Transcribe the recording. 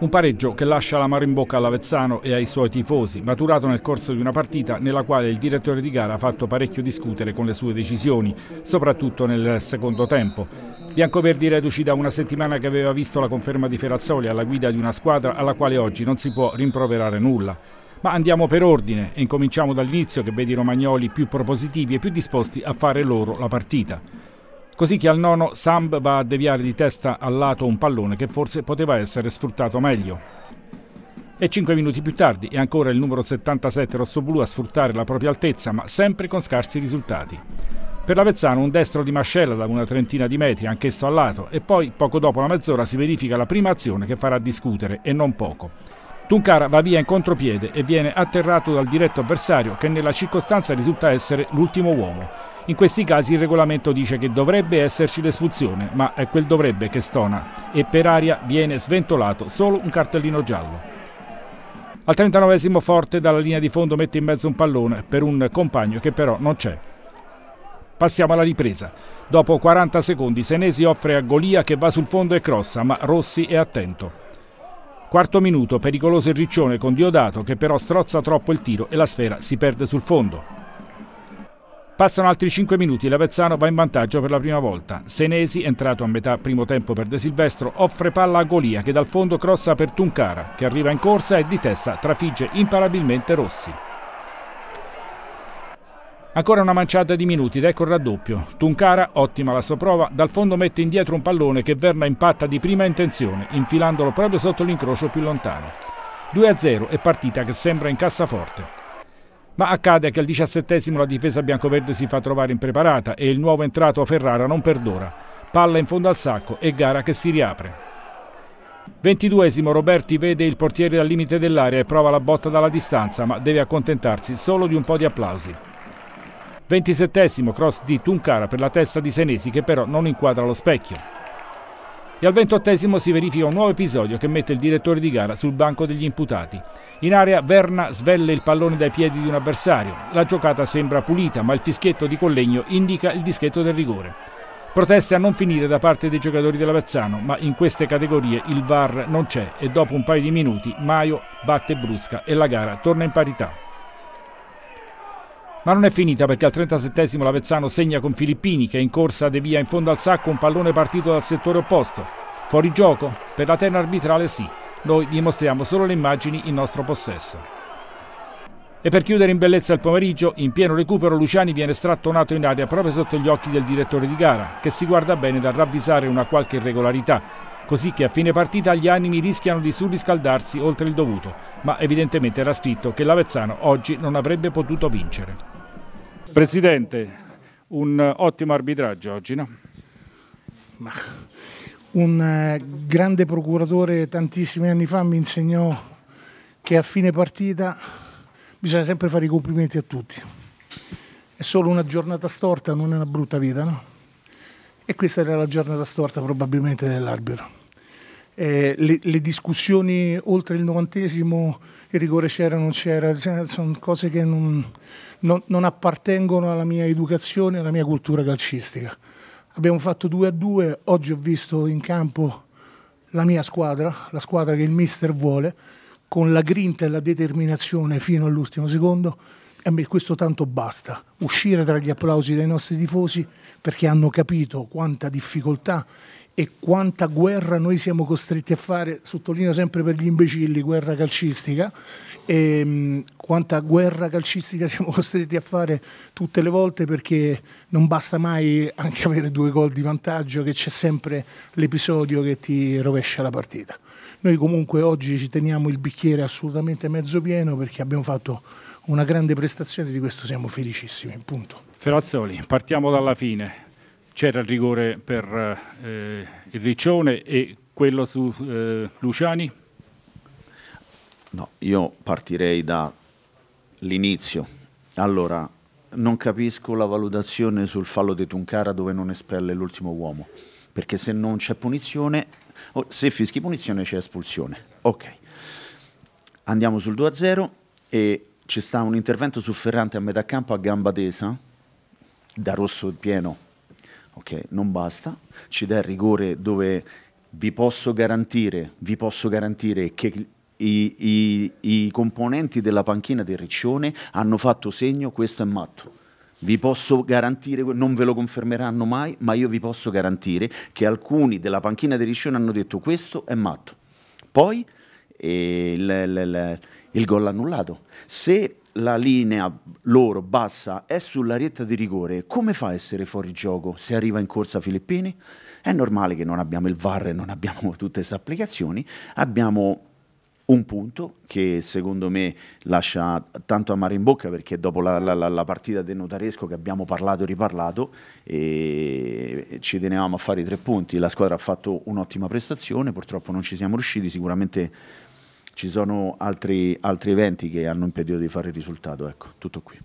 Un pareggio che lascia la mare in bocca all'Avezzano e ai suoi tifosi, maturato nel corso di una partita nella quale il direttore di gara ha fatto parecchio discutere con le sue decisioni, soprattutto nel secondo tempo. Biancoverdi reduci da una settimana che aveva visto la conferma di Ferazzoli alla guida di una squadra alla quale oggi non si può rimproverare nulla. Ma andiamo per ordine e incominciamo dall'inizio che vedi i romagnoli più propositivi e più disposti a fare loro la partita così che al nono Samb va a deviare di testa al lato un pallone che forse poteva essere sfruttato meglio. E cinque minuti più tardi è ancora il numero 77 rossoblù a sfruttare la propria altezza, ma sempre con scarsi risultati. Per l'Avezzano un destro di mascella da una trentina di metri, anch'esso al lato, e poi poco dopo la mezz'ora si verifica la prima azione che farà discutere, e non poco. Tunkara va via in contropiede e viene atterrato dal diretto avversario che nella circostanza risulta essere l'ultimo uomo. In questi casi il regolamento dice che dovrebbe esserci l'espulsione, ma è quel dovrebbe che stona e per aria viene sventolato solo un cartellino giallo. Al 39 forte dalla linea di fondo mette in mezzo un pallone per un compagno che però non c'è. Passiamo alla ripresa. Dopo 40 secondi Senesi offre a Golia che va sul fondo e crossa, ma Rossi è attento. Quarto minuto, pericoloso il riccione con Diodato che però strozza troppo il tiro e la sfera si perde sul fondo. Passano altri 5 minuti, l'Avezzano va in vantaggio per la prima volta. Senesi, entrato a metà primo tempo per De Silvestro, offre palla a Golia che dal fondo crossa per Tuncara, che arriva in corsa e di testa trafigge imparabilmente Rossi. Ancora una manciata di minuti ed ecco il raddoppio. Tuncara, ottima la sua prova, dal fondo mette indietro un pallone che Verna impatta di prima intenzione, infilandolo proprio sotto l'incrocio più lontano. 2-0 e partita che sembra in cassaforte. Ma accade che al 17 la difesa biancoverde si fa trovare impreparata e il nuovo entrato a Ferrara non perdora. Palla in fondo al sacco e gara che si riapre. 22 Roberti vede il portiere dal limite dell'area e prova la botta dalla distanza, ma deve accontentarsi solo di un po' di applausi. 27 cross di Tunkara per la testa di Senesi che però non inquadra lo specchio. E al 28 si verifica un nuovo episodio che mette il direttore di gara sul banco degli imputati. In area Verna svelle il pallone dai piedi di un avversario. La giocata sembra pulita, ma il fischietto di Collegno indica il dischetto del rigore. Proteste a non finire da parte dei giocatori dell'Avezzano, ma in queste categorie il VAR non c'è e dopo un paio di minuti Maio batte Brusca e la gara torna in parità. Ma non è finita perché al 37 l'Avezzano segna con Filippini che in corsa devia in fondo al sacco un pallone partito dal settore opposto. Fuori gioco? Per la terna arbitrale sì. Noi mostriamo solo le immagini in nostro possesso. E per chiudere in bellezza il pomeriggio, in pieno recupero Luciani viene strattonato in aria proprio sotto gli occhi del direttore di gara, che si guarda bene dal ravvisare una qualche irregolarità, così che a fine partita gli animi rischiano di surriscaldarsi oltre il dovuto, ma evidentemente era scritto che l'Avezzano oggi non avrebbe potuto vincere. Presidente, un eh, ottimo arbitraggio oggi, no? Ma un eh, grande procuratore tantissimi anni fa mi insegnò che a fine partita bisogna sempre fare i complimenti a tutti. È solo una giornata storta, non è una brutta vita, no? E questa era la giornata storta probabilmente dell'arbitro eh, le, le, discussioni oltre il novantesimo, il rigore c'era o non c'era, cioè, sono cose che non, non, non, appartengono alla mia educazione, alla mia cultura calcistica. Abbiamo fatto 2 a 2, oggi ho visto in campo la mia squadra, la squadra che il mister vuole, con la grinta e la determinazione fino all'ultimo secondo e a me questo tanto basta, uscire tra gli applausi dei nostri tifosi perché hanno capito quanta difficoltà e quanta guerra noi siamo costretti a fare, sottolineo sempre per gli imbecilli, guerra calcistica, e, ehm, quanta guerra calcistica siamo costretti a fare tutte le volte perché non basta mai anche avere due gol di vantaggio, che c'è sempre l'episodio che ti rovescia la partita. Noi comunque oggi ci teniamo il bicchiere assolutamente mezzo pieno perché abbiamo fatto una grande prestazione, di questo siamo felicissimi. Punto. Ferazzoli, partiamo dalla fine c'era il rigore per eh, il Riccione e quello su eh, Luciani? No, io partirei dall'inizio. Allora, non capisco la valutazione sul fallo di Tuncara dove non espelle l'ultimo uomo, perché se non c'è punizione, oh, se fischi punizione c'è espulsione. Ok. Andiamo sul 2-0 e ci sta un intervento su Ferrante a metà campo a gamba tesa, da rosso pieno, ok? Non basta, ci dà il rigore dove vi posso garantire, vi posso garantire che i, i, i, componenti della panchina del Riccione hanno fatto segno, questo è matto. Vi posso garantire, non ve lo confermeranno mai, ma io vi posso garantire che alcuni della panchina di Riccione hanno detto questo è matto. Poi eh, le, le, le, il gol annullato. Se la linea loro bassa è sull'arietta di rigore, come fa a essere fuori gioco se arriva in corsa Filippini? È normale che non abbiamo il VAR e non abbiamo tutte queste applicazioni, abbiamo un punto che secondo me lascia tanto amare in bocca perché dopo la, la, la partita del notaresco che abbiamo parlato e riparlato e ci tenevamo a fare i tre punti, la squadra ha fatto un'ottima prestazione, purtroppo non ci siamo riusciti, sicuramente ci sono altri, altri eventi che hanno impedito di fare il risultato. Ecco, tutto qui.